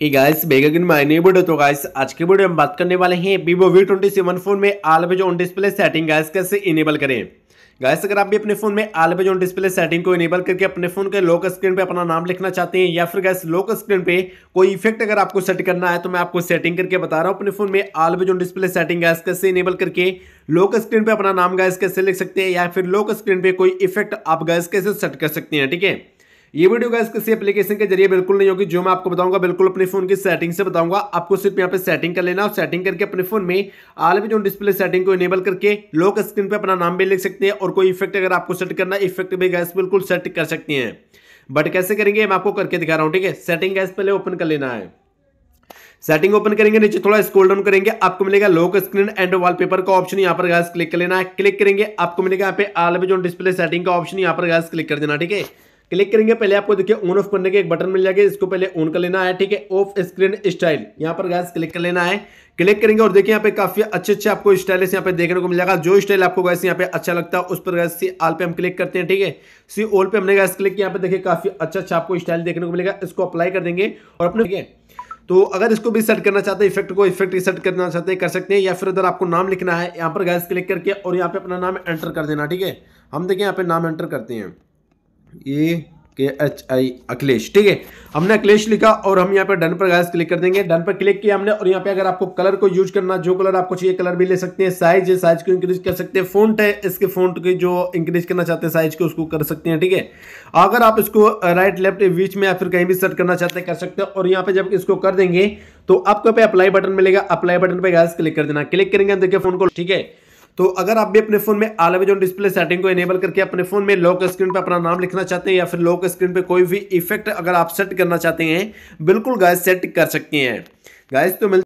he guys my तो guys आज के वीडियो में बात करने वाले हैं Vivo V twenty seven phone में always on display setting guys कैसे इनेबल करें गाइस अगर आप भी अपने फोन में आलबेज ऑन डिस्प्ले सेटिंग को इनेबल करके अपने फोन के लॉक स्क्रीन पे अपना नाम लिखना चाहते हैं या फिर गैस लॉक स्क्रीन पे कोई इफेक्ट अगर आपको सेट करना है तो मैं आपको सेटिंग करके बता रहा हूँ अपने फोन में always on display settings कैसे इनेबल करके लॉक स्क्रीन पे अपना नाम गैस कैसे लिख सकते हैं या फिर लॉक स्क्रीन पे कोई इफेक्ट आप गैस कैसे सेट कर सकते हैं ठीक है ये वीडियो गाइस किसी एप्लीकेशन के जरिए बिल्कुल नहीं होगी जो मैं आपको बताऊंगा बिल्कुल अपने फोन की सेटिंग से बताऊंगा आपको सिर्फ यहाँ पे सेटिंग कर लेना और सेटिंग करके अपने फोन में आलमी जो डिस्प्ले सेटिंग को इनेबल करके लॉक स्क्रीन पे अपना नाम भी लिख सकते हैं और कोई इफेक्ट अगर आपको सेट करना इफेक्ट भी गैस बिल्कुल सेट कर सकते हैं बट कैसे करेंगे मैं आपको करके दिखा रहा हूँ ठीक है सेटिंग गैस पहले ओपन कर लेना है सेटिंग ओपन करेंगे नीचे थोड़ा स्क्रॉल डाउन करेंगे आपको मिलेगा लॉक स्क्रीन एंड वॉलपेपर का ऑप्शन यहाँ पर गैस क्लिक कर लेना है क्लिक करेंगे आपको मिलेगा यहाँ पे आलमी जो डिस्प्ले सेटिंग का ऑप्शन यहाँ पर गैस क्लिक कर देना ठीक है क्लिक करेंगे पहले आपको देखिए ऑन ऑफ करने के एक बटन मिल जाएगा इसको पहले ऑन कर लेना है ठीक है ऑफ स्क्रीन स्टाइल यहाँ पर गैस क्लिक कर लेना है क्लिक करेंगे और देखिए यहाँ पे काफी अच्छे अच्छे आपको स्टाइलिस यहाँ पे देखने को मिल जाएगा जो स्टाइल आपको गैस यहाँ पे अच्छा लगता है उस पर गैस सी आल पे हम क्लिक करते हैं ठीक है सी ऑल पे हमने गैस क्लिक किया यहाँ पे देखिए काफी अच्छा अच्छा आपको स्टाइल देखने को मिलेगा इसको अप्लाई कर देंगे और अपने ठीक है तो अगर इसको भी सेट करना चाहते हैं इफेक्ट को इफेक्ट रिसेट करना चाहते हैं कर सकते हैं या फिर अगर आपको नाम लिखना है यहाँ पर गैस क्लिक करके और यहाँ पे अपना नाम एंटर कर देना ठीक है हम देखें यहाँ पे नाम एंटर करते हैं ए के एच आई अखिलेश ठीक है हमने अखिलेश लिखा और हम यहाँ पर डन पर गैस क्लिक कर देंगे डन पर क्लिक किया हमने और यहाँ पे अगर आपको कलर को यूज करना जो कलर आपको चाहिए कलर भी ले सकते हैं साइज है साइज को इंक्रीज कर सकते हैं फोन है इसके फोन की जो इंक्रीज करना चाहते हैं साइज को उसको कर सकते हैं ठीक है अगर आप इसको राइट लेफ्ट बीच में या फिर कहीं भी सेट करना चाहते हैं कर सकते हैं और यहाँ पे जब इसको कर देंगे तो आपको पे अप्लाई बटन मिलेगा अप्लाई बटन पर गैस क्लिक कर देना क्लिक करेंगे देखिए फोन को ठीक है तो अगर आप भी अपने फोन में आलवेजन डिस्प्ले सेटिंग को इनेबल करके अपने फोन में लॉक स्क्रीन पर अपना नाम लिखना चाहते हैं या फिर लॉक स्क्रीन पर कोई भी इफेक्ट अगर आप सेट करना चाहते हैं बिल्कुल गाय सेट कर सकते हैं गाइस तो